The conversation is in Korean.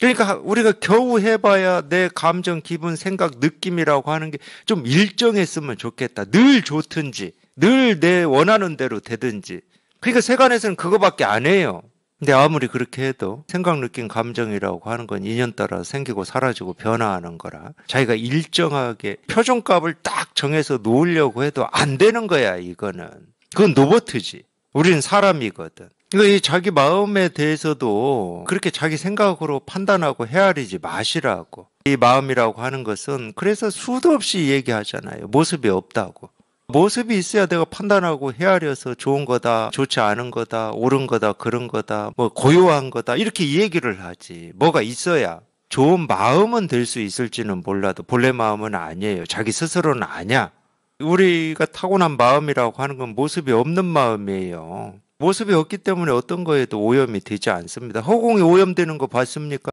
그러니까 우리가 겨우 해봐야 내 감정, 기분, 생각, 느낌이라고 하는 게 좀 일정했으면 좋겠다. 늘 좋든지, 늘 내 원하는 대로 되든지. 그러니까 세간에서는 그거밖에 안 해요. 근데 아무리 그렇게 해도 생각, 느낌, 감정이라고 하는 건 인연 따라 생기고 사라지고 변화하는 거라 자기가 일정하게 표준값을 딱 정해서 놓으려고 해도 안 되는 거야, 이거는. 그건 노버트지. 우리는 사람이거든. 그러니까 이 자기 마음에 대해서도 그렇게 자기 생각으로 판단하고 헤아리지 마시라고. 이 마음이라고 하는 것은 그래서 수도 없이 얘기하잖아요. 모습이 없다고. 모습이 있어야 내가 판단하고 헤아려서 좋은 거다, 좋지 않은 거다, 옳은 거다, 그런 거다, 뭐 고요한 거다, 이렇게 얘기를 하지. 뭐가 있어야 좋은 마음은 될 수 있을지는 몰라도 본래 마음은 아니에요. 자기 스스로는 아니야. 우리가 타고난 마음이라고 하는 건 모습이 없는 마음이에요. 모습이 없기 때문에 어떤 거에도 오염이 되지 않습니다. 허공이 오염되는 거 봤습니까?